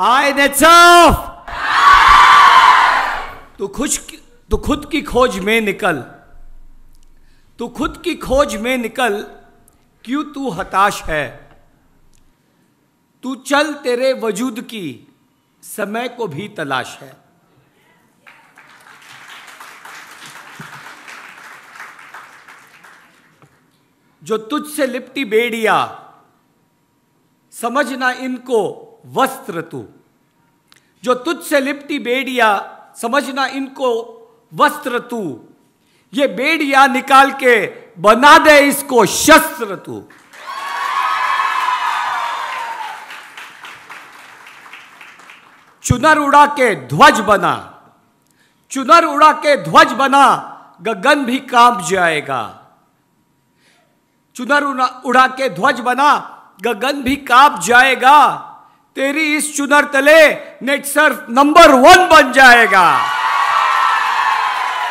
आय नेट्सफ तू खुश तू खुद की खोज में निकल तू खुद की खोज में निकल क्यों तू हताश है तू चल तेरे वजूद की समय को भी तलाश है जो तुझसे लिपटी बेड़िया समझना इनको वस्त्र तू जो तुझसे लिपटी बेड़िया समझना इनको वस्त्र तू ये बेड़िया निकाल के बना दे इसको शस्त्र तू चुनर उड़ा के ध्वज बना चुनर उड़ा के ध्वज बना गगन भी कांप जाएगा चुनर उड़ा के ध्वज बना गगन भी कांप जाएगा तेरी इस चुनर तले नेट सर्फ नंबर वन बन जाएगा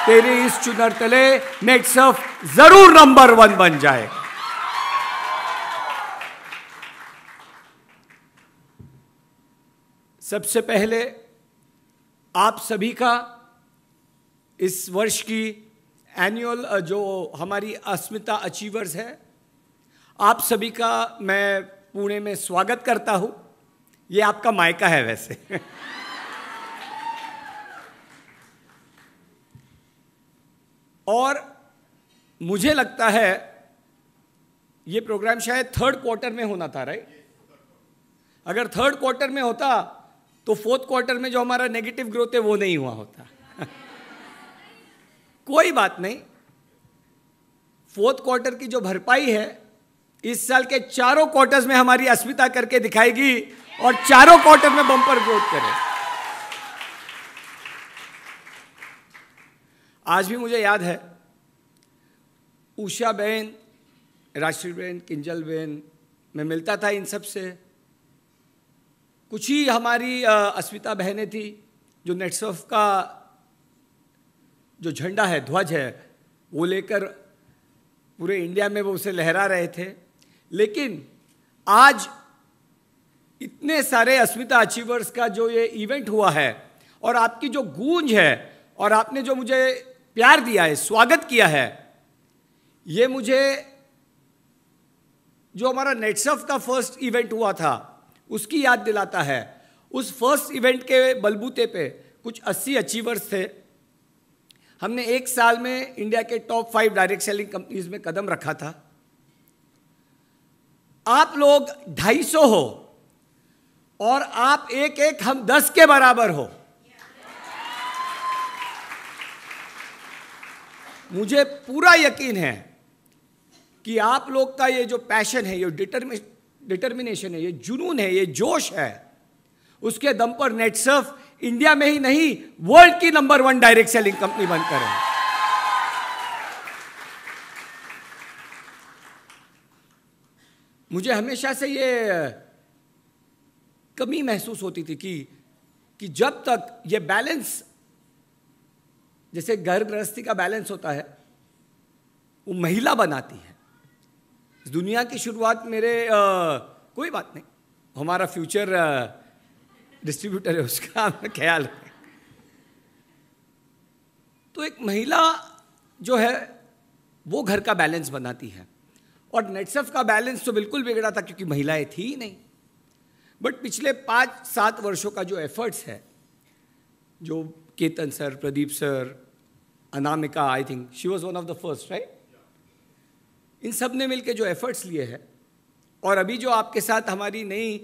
तेरी इस चुनर तले नेट सर्फ जरूर नंबर वन बन जाएगा सबसे पहले आप सभी का इस वर्ष की एनुअल जो हमारी अस्मिता अचीवर्स है आप सभी का मैं पुणे में स्वागत करता हूँ ये आपका मायका है वैसे और मुझे लगता है ये प्रोग्राम शायद थर्ड क्वार्टर में होना था राइट अगर थर्ड क्वार्टर में होता तो फोर्थ क्वार्टर में जो हमारा नेगेटिव ग्रोथ है वो नहीं हुआ होता कोई बात नहीं फोर्थ क्वार्टर की जो भरपाई है इस साल के चारों क्वार्टर्स में हमारी अस्मिता करके दिखाएगी और चारों क्वार्टर में बंपर ग्रोथ करें आज भी मुझे याद है उषा बहन राष्ट्रीय बहन किंजल बहन मैं मिलता था इन सब से कुछ ही हमारी अस्मिता बहनें थी जो नेटसर्फ का जो झंडा है ध्वज है वो लेकर पूरे इंडिया में वो उसे लहरा रहे थे लेकिन आज इतने सारे अस्मिता अचीवर्स का जो ये इवेंट हुआ है और आपकी जो गूंज है और आपने जो मुझे प्यार दिया है स्वागत किया है ये मुझे जो हमारा नेटसफ का फर्स्ट इवेंट हुआ था उसकी याद दिलाता है उस फर्स्ट इवेंट के बलबूते पे कुछ 80 अचीवर्स थे हमने एक साल में इंडिया के top five direct selling companies में कदम रखा था आप लोग 250 हो और आप एक एक हम दस के बराबर हो मुझे पूरा यकीन है कि आप लोग का ये जो पैशन है ये डिटर्मिनेशन है ये जुनून है ये जोश है उसके दम पर नेट सर्फ इंडिया में ही नहीं वर्ल्ड की number one direct selling company बनकर है मुझे हमेशा से ये कमी महसूस होती थी कि कि जब तक ये बैलेंस जैसे घर गृहस्थी का बैलेंस होता है वो महिला बनाती है दुनिया की शुरुआत मेरे आ, कोई बात नहीं हमारा फ्यूचर डिस्ट्रीब्यूटर है उसका ख्याल है तो एक महिला जो है वो घर का बैलेंस बनाती है और नेटसफ का बैलेंस तो बिल्कुल बिगड़ा था क्योंकि महिलाएं थी ही नहीं बट पिछले पाँच सात वर्षों का जो एफर्ट्स है जो Ketan sir Pradeep sir Anamika I think she was one of the first right इन सब ने मिलकर जो एफर्ट्स लिए हैं और अभी जो आपके साथ हमारी नई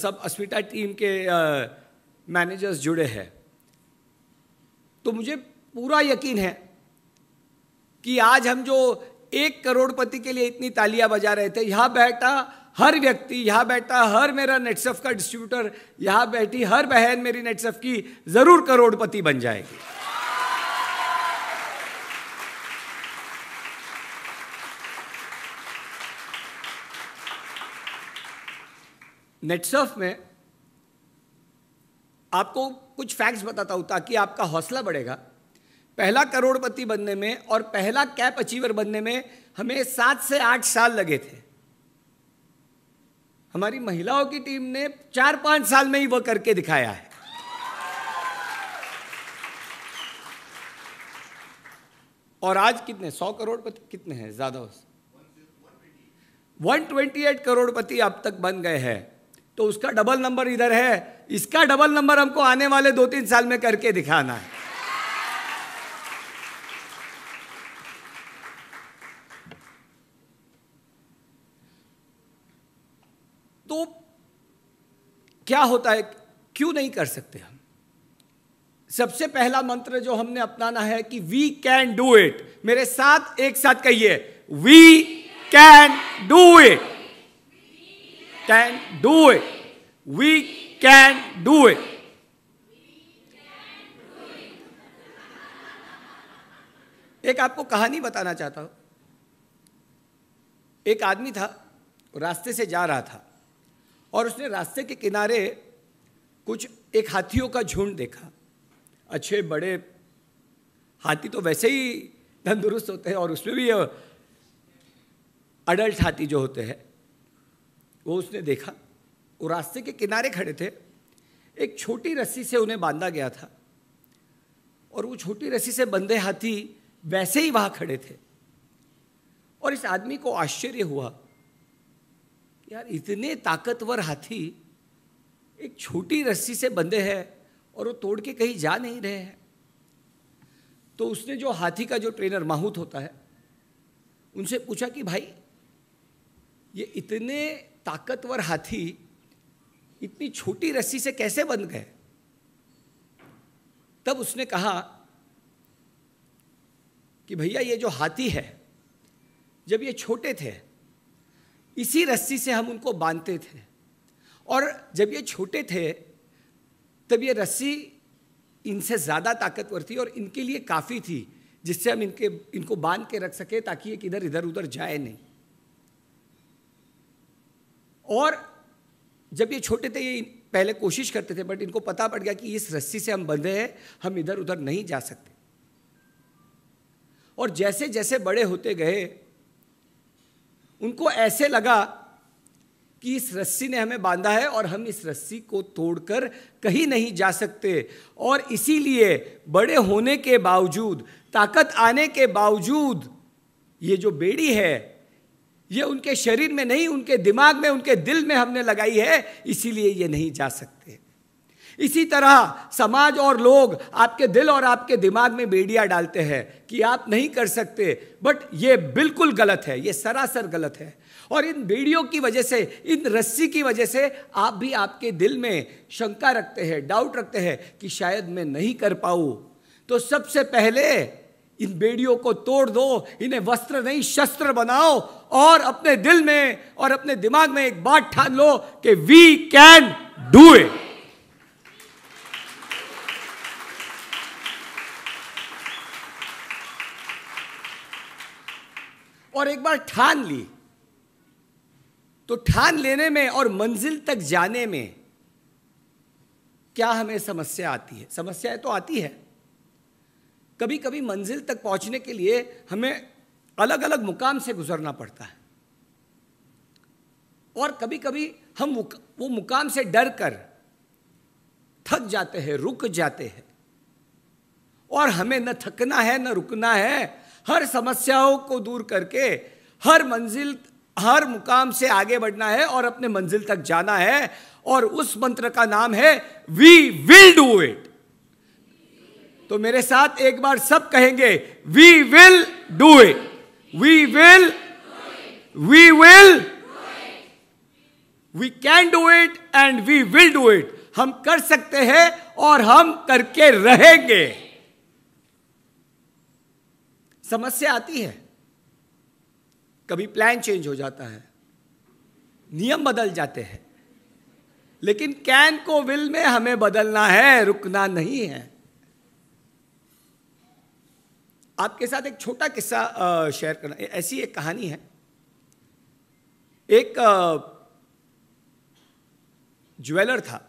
सब अस्मिता टीम के मैनेजर्स जुड़े हैं तो मुझे पूरा यकीन है कि आज हम जो एक करोड़पति के लिए इतनी तालियां बजा रहे थे यहां बैठा हर व्यक्ति यहाँ बैठा हर मेरा नेटसफ का डिस्ट्रीब्यूटर यहाँ बैठी हर बहन मेरी नेटसफ की जरूर करोड़पति बन जाएगी नेटसफ में आपको कुछ फैक्ट्स बताता हूं ताकि आपका हौसला बढ़ेगा पहला करोड़पति बनने में और पहला कैप अचीवर बनने में हमें सात से आठ साल लगे थे हमारी महिलाओं की टीम ने चार पांच साल में ही वो करके दिखाया है और आज कितने सौ करोड़पति कितने हैं ज्यादा हो वन ट्वेंटी एट करोड़पति अब तक बन गए हैं तो उसका डबल नंबर इधर है इसका डबल नंबर हमको आने वाले दो तीन साल में करके दिखाना है क्या होता है क्यों नहीं कर सकते हम सबसे पहला मंत्र जो हमने अपनाना है कि वी कैन डू इट मेरे साथ एक साथ कहिए we can do it can do it we can do it एक आपको कहानी बताना चाहता हूं एक आदमी था रास्ते से जा रहा था और उसने रास्ते के किनारे कुछ एक हाथियों का झुंड देखा अच्छे बड़े हाथी तो वैसे ही तंदुरुस्त होते हैं और उसमें भी अडल्ट हाथी जो होते हैं वो उसने देखा वो रास्ते के किनारे खड़े थे एक छोटी रस्सी से उन्हें बांधा गया था और वो छोटी रस्सी से बंधे हाथी वैसे ही वहाँ खड़े थे और इस आदमी को आश्चर्य हुआ यार इतने ताकतवर हाथी एक छोटी रस्सी से बंधे हैं और वो तोड़ के कहीं जा नहीं रहे हैं तो उसने जो हाथी का जो ट्रेनर माहूत होता है उनसे पूछा कि भाई ये इतने ताकतवर हाथी इतनी छोटी रस्सी से कैसे बंध गए तब उसने कहा कि भैया ये जो हाथी है जब ये छोटे थे इसी रस्सी से हम उनको बांधते थे और जब ये छोटे थे तब ये रस्सी इनसे ज़्यादा ताकतवर थी और इनके लिए काफ़ी थी जिससे हम इनके इनको बांध के रख सके ताकि ये किधर इधर उधर जाए नहीं और जब ये छोटे थे ये पहले कोशिश करते थे बट इनको पता पड़ गया कि इस रस्सी से हम बंधे हैं हम इधर उधर नहीं जा सकते और जैसे जैसे बड़े होते गए उनको ऐसे लगा कि इस रस्सी ने हमें बांधा है और हम इस रस्सी को तोड़कर कहीं नहीं जा सकते और इसीलिए बड़े होने के बावजूद ताकत आने के बावजूद ये जो बेड़ी है ये उनके शरीर में नहीं उनके दिमाग में उनके दिल में हमने लगाई है इसीलिए ये नहीं जा सकते इसी तरह समाज और लोग आपके दिल और आपके दिमाग में बेडिया डालते हैं कि आप नहीं कर सकते बट ये बिल्कुल गलत है ये सरासर गलत है और इन बेड़ियों की वजह से इन रस्सी की वजह से आप भी आपके दिल में शंका रखते हैं डाउट रखते हैं कि शायद मैं नहीं कर पाऊँ तो सबसे पहले इन बेड़ियों को तोड़ दो इन्हें वस्त्र नहीं शस्त्र बनाओ और अपने दिल में और अपने दिमाग में एक बात ठान लो कि वी कैन डू इट अगर ठान ली तो ठान लेने में और मंजिल तक जाने में क्या हमें समस्या आती है समस्याएं तो आती है कभी कभी मंजिल तक पहुंचने के लिए हमें अलग अलग मुकाम से गुजरना पड़ता है और कभी कभी हम वो मुकाम से डर कर थक जाते हैं रुक जाते हैं और हमें न थकना है न रुकना है हर समस्याओं को दूर करके हर मंजिल हर मुकाम से आगे बढ़ना है और अपने मंजिल तक जाना है और उस मंत्र का नाम है वी विल डू इट तो मेरे साथ एक बार सब कहेंगे we will do it we will we will we can do it and we will do it हम कर सकते हैं और हम करके रहेंगे समस्या आती है कभी प्लान चेंज हो जाता है नियम बदल जाते हैं लेकिन कैन को विल में हमें बदलना है रुकना नहीं है आपके साथ एक छोटा किस्सा शेयर करना ऐसी एक कहानी है एक ज्वेलर था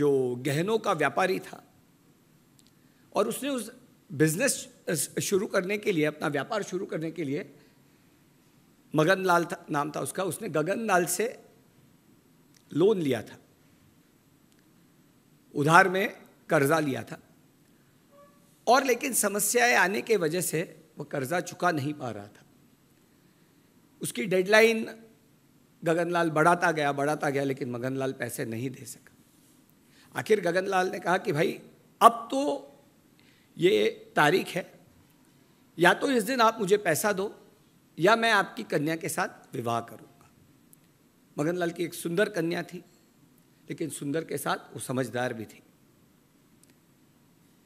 जो गहनों का व्यापारी था और उसने उस बिजनेस शुरू करने के लिए अपना व्यापार शुरू करने के लिए मगन लाल था, नाम था उसका उसने गगन लाल से लोन लिया था उधार में कर्जा लिया था और लेकिन समस्याएं आने के वजह से वो कर्जा चुका नहीं पा रहा था उसकी डेडलाइन गगनलाल बढ़ाता गया बढ़ाता गया लेकिन मगनलाल पैसे नहीं दे सका आखिर गगनलाल ने कहा कि भाई अब तो ये तारीख है या तो इस दिन आप मुझे पैसा दो या मैं आपकी कन्या के साथ विवाह करूँगा मगन लाल की एक सुंदर कन्या थी लेकिन सुंदर के साथ वो समझदार भी थी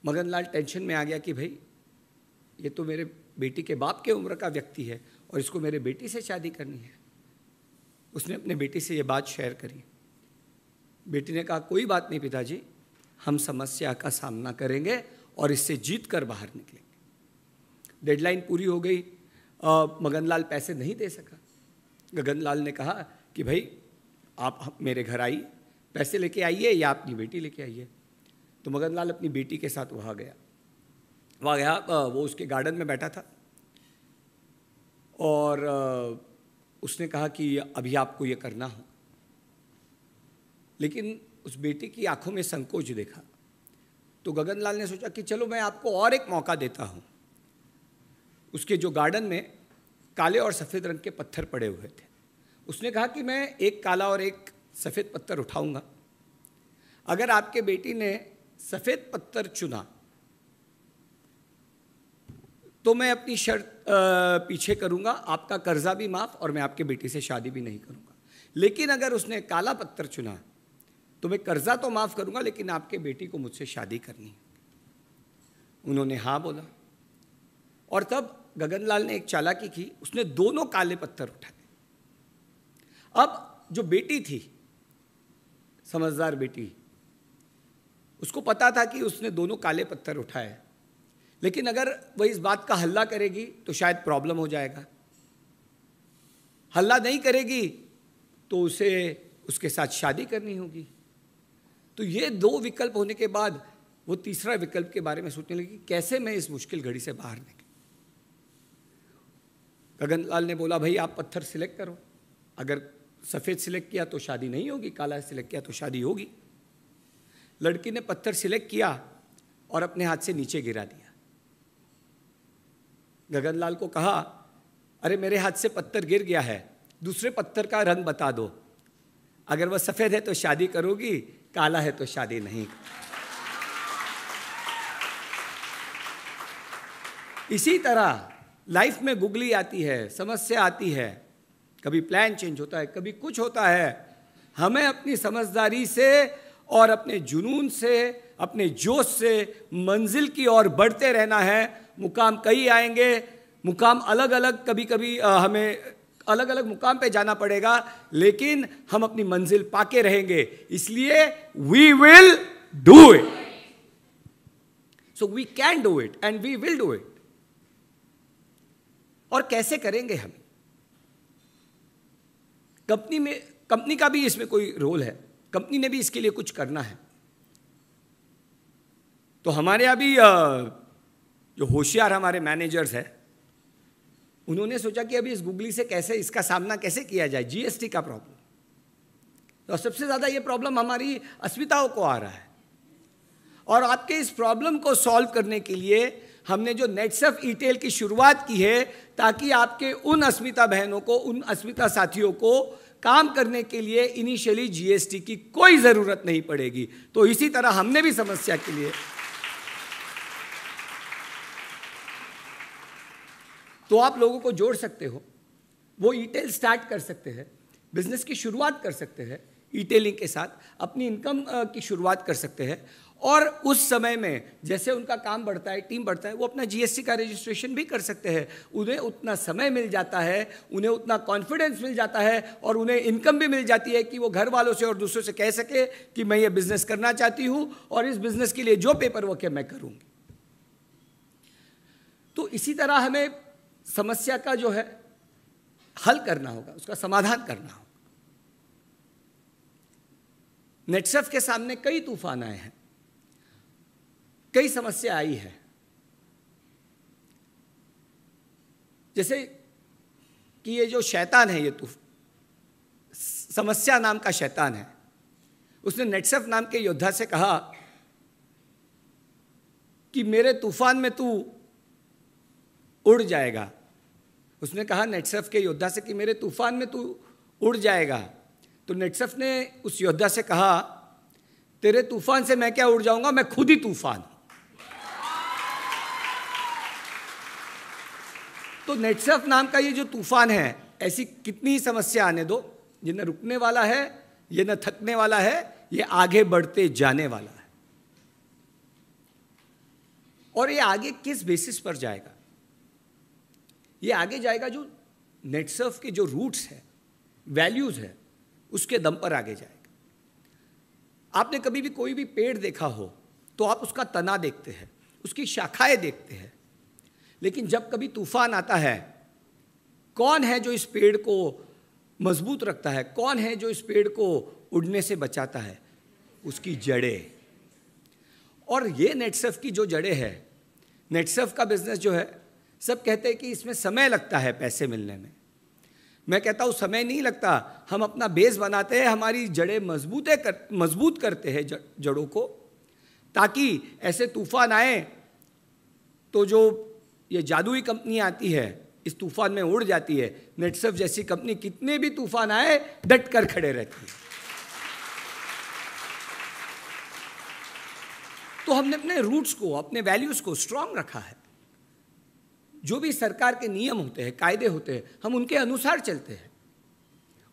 मगन लाल टेंशन में आ गया कि भाई ये तो मेरे बेटी के बाप के उम्र का व्यक्ति है और इसको मेरे बेटी से शादी करनी है उसने अपने बेटी से ये बात शेयर करी बेटी ने कहा कोई बात नहीं पिताजी हम समस्या का सामना करेंगे और इससे जीत कर बाहर निकलेंगे डेडलाइन पूरी हो गई मगन लाल पैसे नहीं दे सका गगन ने कहा कि भाई आप मेरे घर आई पैसे लेके आइए या अपनी बेटी लेके आइए तो मगन लाल अपनी बेटी के साथ वहाँ गया वहाँ गया वो उसके गार्डन में बैठा था और उसने कहा कि अभी आपको ये करना हो लेकिन उस बेटी की आंखों में संकोच देखा तो गगनलाल ने सोचा कि चलो मैं आपको और एक मौका देता हूँ उसके जो गार्डन में काले और सफ़ेद रंग के पत्थर पड़े हुए थे उसने कहा कि मैं एक काला और एक सफ़ेद पत्थर उठाऊंगा अगर आपके बेटी ने सफ़ेद पत्थर चुना तो मैं अपनी शर्त पीछे करूंगा आपका कर्जा भी माफ़ और मैं आपके बेटी से शादी भी नहीं करूंगा लेकिन अगर उसने काला पत्थर चुना तो मैं कर्जा तो माफ़ करूंगा लेकिन आपके बेटी को मुझसे शादी करनी उन्होंने हाँ बोला और तब गगनलाल ने एक चालाकी की उसने दोनों काले पत्थर उठाए अब जो बेटी थी समझदार बेटी उसको पता था कि उसने दोनों काले पत्थर उठाए लेकिन अगर वह इस बात का हल्ला करेगी तो शायद प्रॉब्लम हो जाएगा हल्ला नहीं करेगी तो उसे उसके साथ शादी करनी होगी तो ये दो विकल्प होने के बाद वो तीसरा विकल्प के बारे में सोचने लगी कैसे मैं इस मुश्किल घड़ी से बाहर निकल गगन लाल ने बोला भाई आप पत्थर सिलेक्ट करो अगर सफ़ेद सिलेक्ट किया तो शादी नहीं होगी काला सिलेक्ट किया तो शादी होगी लड़की ने पत्थर सिलेक्ट किया और अपने हाथ से नीचे गिरा दिया गगन लाल को कहा अरे मेरे हाथ से पत्थर गिर गया है दूसरे पत्थर का रंग बता दो अगर वह सफ़ेद है तो शादी करोगी काला है तो शादी नहीं इसी तरह लाइफ में गुगली आती है समस्या आती है कभी प्लान चेंज होता है कभी कुछ होता है हमें अपनी समझदारी से और अपने जुनून से अपने जोश से मंजिल की ओर बढ़ते रहना है मुकाम कई आएंगे मुकाम अलग अलग कभी कभी हमें अलग अलग मुकाम पे जाना पड़ेगा लेकिन हम अपनी मंजिल पाके रहेंगे इसलिए we will do it so we can do it and we will do it और कैसे करेंगे हम कंपनी में कंपनी का भी इसमें कोई रोल है कंपनी ने भी इसके लिए कुछ करना है तो हमारे अभी जो होशियार हमारे मैनेजर्स हैं उन्होंने सोचा कि अभी इस गुगली से कैसे इसका सामना कैसे किया जाए जीएसटी का प्रॉब्लम तो सबसे ज़्यादा ये प्रॉब्लम हमारी अस्मिताओं को आ रहा है और आपके इस प्रॉब्लम को सॉल्व करने के लिए हमने जो नेटसफ ईटेल की शुरुआत की है ताकि आपके उन अस्मिता बहनों को उन अस्मिता साथियों को काम करने के लिए इनिशियली जीएसटी की कोई ज़रूरत नहीं पड़ेगी तो इसी तरह हमने भी समस्या के लिए तो आप लोगों को जोड़ सकते हो वो ईटेल स्टार्ट कर सकते हैं बिजनेस की शुरुआत कर सकते हैं ईटेलिंग के साथ अपनी इनकम की शुरुआत कर सकते हैं और उस समय में जैसे उनका काम बढ़ता है टीम बढ़ता है वो अपना जीएसटी का रजिस्ट्रेशन भी कर सकते हैं उन्हें उतना समय मिल जाता है उन्हें उतना कॉन्फिडेंस मिल जाता है और उन्हें इनकम भी मिल जाती है कि वो घर वालों से और दूसरों से कह सके कि मैं ये बिज़नेस करना चाहती हूँ और इस बिज़नेस के लिए जो पेपर वर्क है मैं करूँगी तो इसी तरह हमें समस्या का जो है हल करना होगा उसका समाधान करना होगा नेटसफ के सामने कई तूफान आए हैं कई समस्या आई है जैसे कि ये जो शैतान है ये तो समस्या नाम का शैतान है उसने नेटसफ नाम के योद्धा से कहा कि मेरे तूफान में तू उड़ जाएगा उसने कहा नेटसफ के योद्धा से कि मेरे तूफान में तू उड़ जाएगा तो नेटसफ ने उस योद्धा से कहा तेरे तूफान से मैं क्या उड़ जाऊंगा मैं खुद ही तूफान तो नेटसर्फ नाम का ये जो तूफान है ऐसी कितनी समस्या आने दो ये न रुकने वाला है ये न थकने वाला है ये आगे बढ़ते जाने वाला है और ये आगे किस बेसिस पर जाएगा ये आगे जाएगा जो नेटसर्फ के जो रूट्स है वैल्यूज़ है उसके दम पर आगे जाएगा आपने कभी भी कोई भी पेड़ देखा हो तो आप उसका तना देखते हैं उसकी शाखाएं देखते हैं लेकिन जब कभी तूफान आता है कौन है जो इस पेड़ को मजबूत रखता है कौन है जो इस पेड़ को उड़ने से बचाता है उसकी जड़ें और ये नेटसफ की जो जड़ें है नेटसफ का बिजनेस जो है सब कहते हैं कि इसमें समय लगता है पैसे मिलने में मैं कहता हूँ समय नहीं लगता हम अपना बेस बनाते हैं हमारी जड़ें मजबूत कर मजबूत करते हैं जड़ों को ताकि ऐसे तूफान आए तो जो ये जादुई कंपनी आती है इस तूफान में उड़ जाती है नेटसफ जैसी कंपनी कितने भी तूफान आए डट कर खड़े रहती है तो हमने अपने रूट्स को अपने वैल्यूज़ को स्ट्रांग रखा है जो भी सरकार के नियम होते हैं कायदे होते हैं हम उनके अनुसार चलते हैं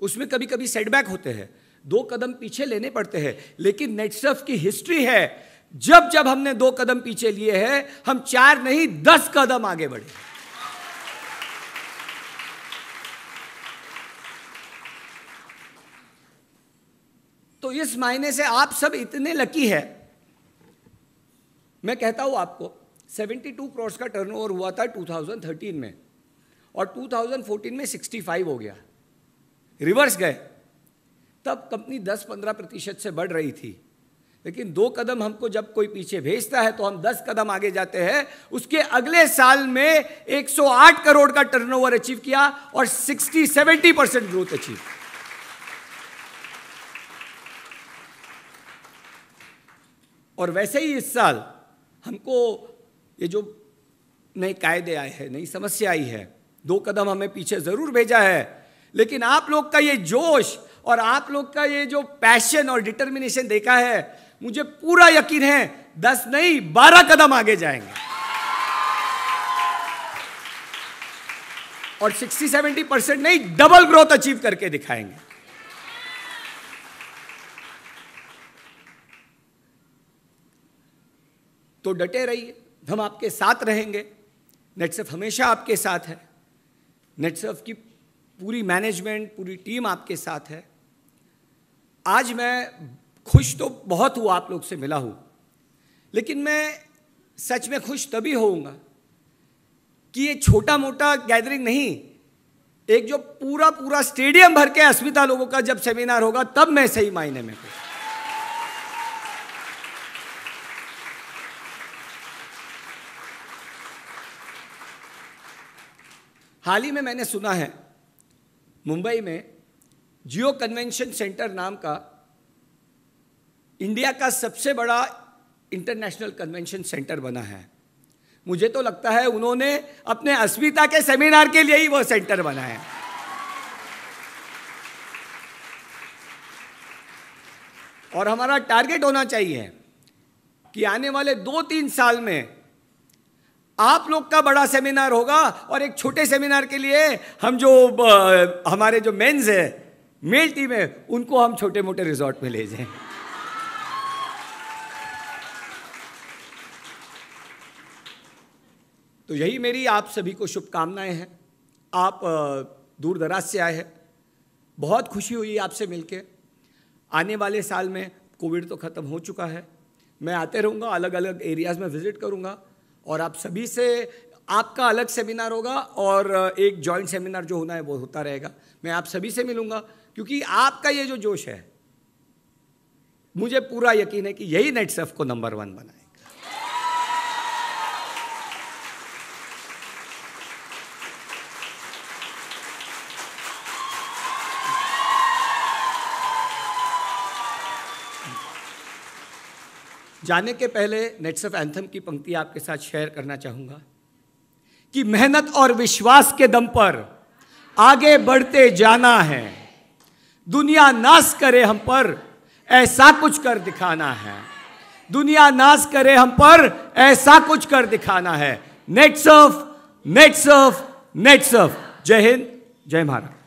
उसमें कभी कभी सेटबैक होते हैं दो कदम पीछे लेने पड़ते हैं लेकिन नेटसफ की हिस्ट्री है जब जब हमने दो कदम पीछे लिए हैं हम चार नहीं दस कदम आगे बढ़े तो इस मायने से आप सब इतने लकी है मैं कहता हूं आपको 72 क्रॉस का टर्नओवर हुआ था 2013 में और 2014 में 65 हो गया रिवर्स गए तब कंपनी 10-15 प्रतिशत से बढ़ रही थी लेकिन दो कदम हमको जब कोई पीछे भेजता है तो हम दस कदम आगे जाते हैं उसके अगले साल में 108 करोड़ का टर्नओवर अचीव किया और 60 70 परसेंट ग्रोथ अचीव और वैसे ही इस साल हमको ये जो नए कायदे आए हैं नई समस्या आई है दो कदम हमें पीछे ज़रूर भेजा है लेकिन आप लोग का ये जोश और आप लोग का ये जो पैशन और डिटर्मिनेशन देखा है मुझे पूरा यकीन है दस नहीं बारह कदम आगे जाएंगे और सिक्सटी सेवेंटी परसेंट नहीं डबल ग्रोथ अचीव करके दिखाएंगे तो डटे रहिए हम आपके साथ रहेंगे नेटसेफ हमेशा आपके साथ है नेटसेफ की पूरी मैनेजमेंट पूरी टीम आपके साथ है आज मैं खुश तो बहुत हुआ आप लोग से मिला हूँ लेकिन मैं सच में खुश तभी होऊंगा कि ये छोटा मोटा गैदरिंग नहीं एक जो पूरा पूरा स्टेडियम भर के अस्मिता लोगों का जब सेमिनार होगा तब मैं सही मायने में खुश हाल ही में मैंने सुना है मुंबई में जियो कन्वेंशन सेंटर नाम का इंडिया का सबसे बड़ा इंटरनेशनल कन्वेंशन सेंटर बना है मुझे तो लगता है उन्होंने अपने अस्मिता के सेमिनार के लिए ही वो सेंटर बनाया है और हमारा टारगेट होना चाहिए कि आने वाले दो तीन साल में आप लोग का बड़ा सेमिनार होगा और एक छोटे सेमिनार के लिए हम जो हमारे जो मेंस है मेल टीम है उनको हम छोटे मोटे रिजॉर्ट में ले जाएं तो यही मेरी आप सभी को शुभकामनाएं हैं आप दूर दराज से आए हैं बहुत खुशी हुई आपसे मिलके आने वाले साल में कोविड तो ख़त्म हो चुका है मैं आते रहूँगा अलग अलग एरियाज़ में विज़िट करूँगा और आप सभी से आपका अलग सेमिनार होगा और एक जॉइंट सेमिनार जो होना है वो होता रहेगा मैं आप सभी से मिलूँगा क्योंकि आपका ये जो जोश है मुझे पूरा यकीन है कि यही नेटसेफ को नंबर वन बनाए जाने के पहले नेट्स ऑफ एंथम की पंक्ति आपके साथ शेयर करना चाहूंगा कि मेहनत और विश्वास के दम पर आगे बढ़ते जाना है दुनिया नाश करे हम पर ऐसा कुछ कर दिखाना है दुनिया नाश करे हम पर ऐसा कुछ कर दिखाना है nets of nets of nets of Jai Hind जय भारत